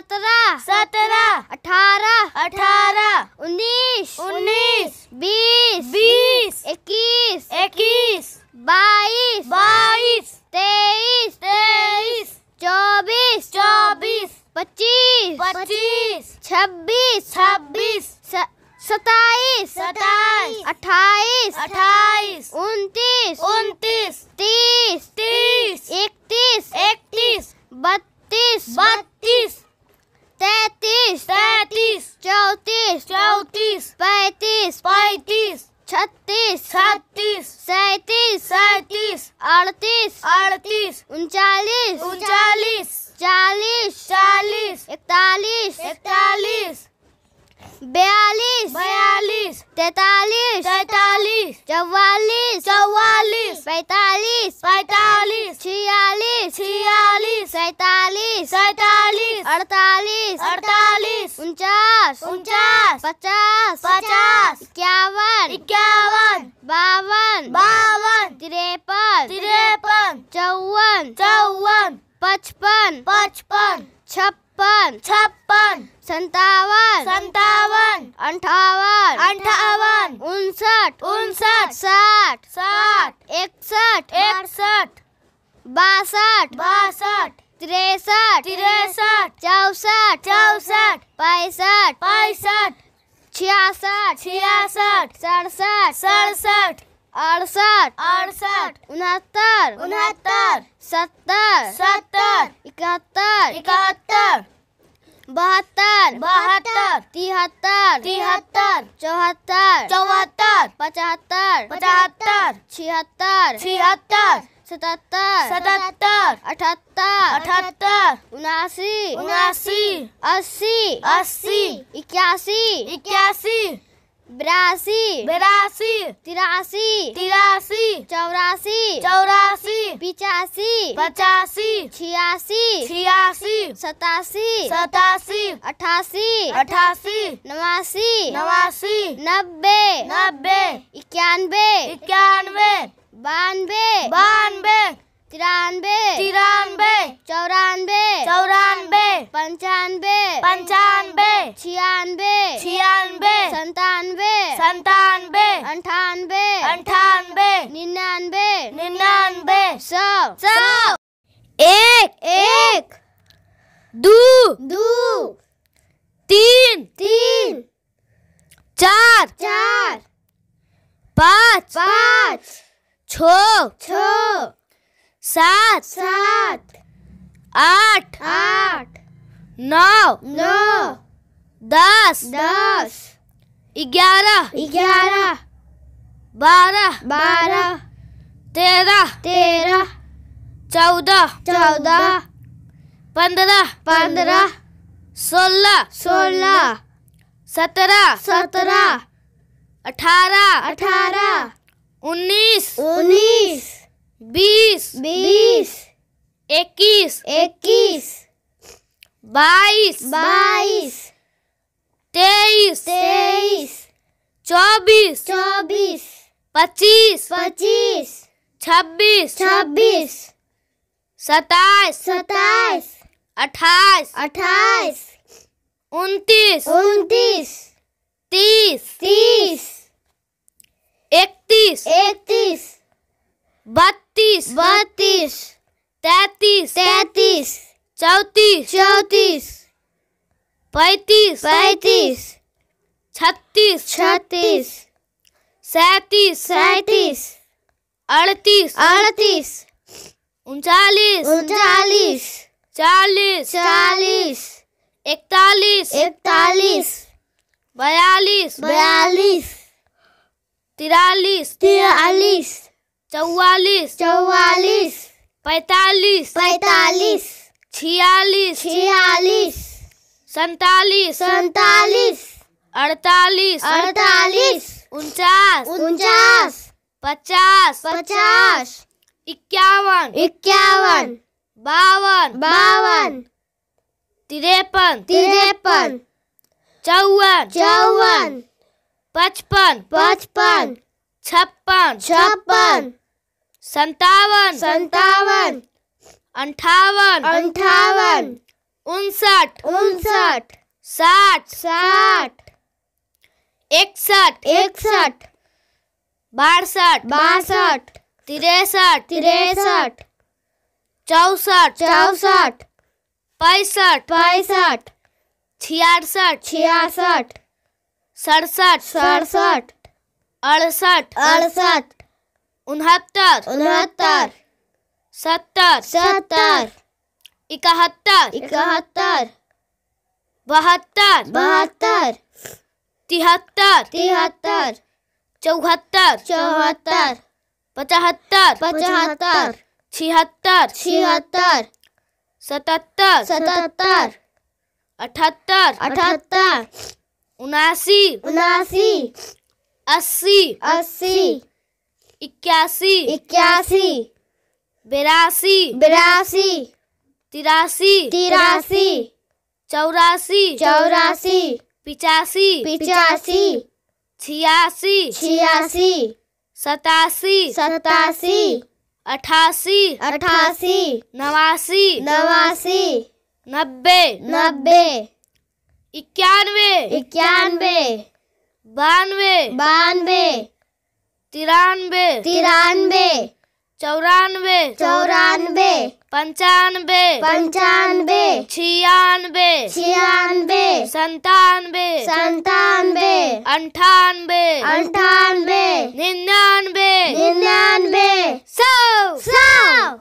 सत्रह सत्रह अठारह अठारह उन्नीस उन्नीस बीस बीस इक्कीस इक्कीस बाईस बाईस तेईस तेईस चौबीस चौबीस पच्चीस पच्चीस छब्बीस छब्बीस सताईस सताईस अट्ठाईस अठाईस अड़तीस अड़तीस अड़तीस उनचालीस उनचालीस चालीस चालीस इकतालीस इकतालीस बयालीस बयालीस तैतालीस तैतालीस चौवालीस चौवालीस पैतालीस पैतालीस छियालीस छियालीस सैतालीस सैतालीस अड़तालीस अड़तालीस उनचास उनचास पचास पचास इक्यावन इक्यावन पचपन पचपन छप्पन छप्पन संतावन संतावन अंठावन अंठावन उनसठ उनसठ साठ साठ इकसठ इकसठ बासठ बासठ तिरसठ तिरसठ चौसठ चौसठ पैंसठ पैंसठ छियासठ छियासठ सड़सठ सड़सठ अड़सठ अड़सठ उनहत्तर उनहत्तर सत्तर सत्तर इकहत्तर इकहत्तर बहत्तर बहत्तर तिहत्तर तिहत्तर चौहत्तर चौहत्तर पचहत्तर पचहत्तर छिहत्तर छिहत्तर सतहत्तर सतहत्तर अठहत्तर अठहत्तर उनासी उनासी अस्सी अस्सी इक्यासी इक्यासी बिरासी बिरासी तिरासी तिरासी चौरासी चौरासी पिचासी पचासी छियासी छियासी सतासी सतासी अठासी अठासी नवासी नवासी नब्बे नब्बे इक्यानवे इक्यानवे बानवे बानवे तिरानवे तिरानवे चौरानवे चौरानवे पंचानवे पंचानवे छियानवे छियानवे संतानवे संतानवे अंठानवे अंठानवे निन्यानवे निन्यानवे सौ सौ एक एक दो दो तीन तीन चार चार पाँच पाँच छ छ सात सात आठ आठ नौ नौ दस दस ग्यारह ग्यारह बारह बारह तेरह तेरह चौदह चौदह पंद्रह पंद्रह सोलह सोलह सत्रह सत्रह अठारह अठारह उन्नीस उन्नीस बीस बीस इक्कीस इक्कीस बाईस बाईस तेईस तेईस चौबीस चौबीस पच्चीस पच्चीस छब्बीस छब्बीस सताईस सताईस अट्ठाईस अट्ठाईस उनतीस उनतीस तीस तीस इकतीस इकतीस बत्तीस बत्तीस तैतीस तैतीस चौतीस चौतीस पैंतीस पैंतीस छत्तीस छत्तीस सैतीस सैतीस अड़तीस अड़तीस उनचालीस उनचालीस चालीस चालीस इकतालीस इकतालीस बयालीस बयालीस तिरालीस तिरालीस चौवालीस चौवालीस पैतालीस पैतालीस छियालीस छियालीस सैतालीस सैतालीस अड़तालीस अड़तालीस उनचास उनचास पचास पचास इक्यावन इक्यावन बावन बावन तिरपन तिरपन चौवन चौवन पचपन पचपन छप्पन छप्पन संतावन संतावन अंठावन अंठावन उनसठ उनसठ साठ साठ इकसठ इकसठ बासठ बासठ तिरसठ तिरसठ चौसठ चौसठ पैंसठ पैंसठ छियासठ छियासठ सड़सठ सड़सठ अड़सठ अड़सठ उनहत्तर उनहत्तर सत्तर सत्तर इकहत्तर इकहत्तर बहत्तर बहत्तर तिहत्तर तिहत्तर चौहत्तर चौहत्तर पचहत्तर पचहत्तर छिहत्तर छिहत्तर सतहत्तर सतहत्तर अठहत्तर अठहत्तर उनासी उनासी अस्सी अस्सी इक्यासी इक्यासी बेरासी बेरासी तिरासी तिरासी चौरासी चौरासी पिचासी पिचासी छियासी छियासी सतासी सतासी अठासी अठासी नवासी नवासी नब्बे नब्बे इक्यानवे इक्यानवे बानवे बानवे तिरानवे तिरानवे चौरानवे चौरानवे पंचानवे पंचानवे छियानवे छियानवे संतानवे संतानवे अंठानवे अंठानवे निन्यानवे निन्यानवे सौ सौ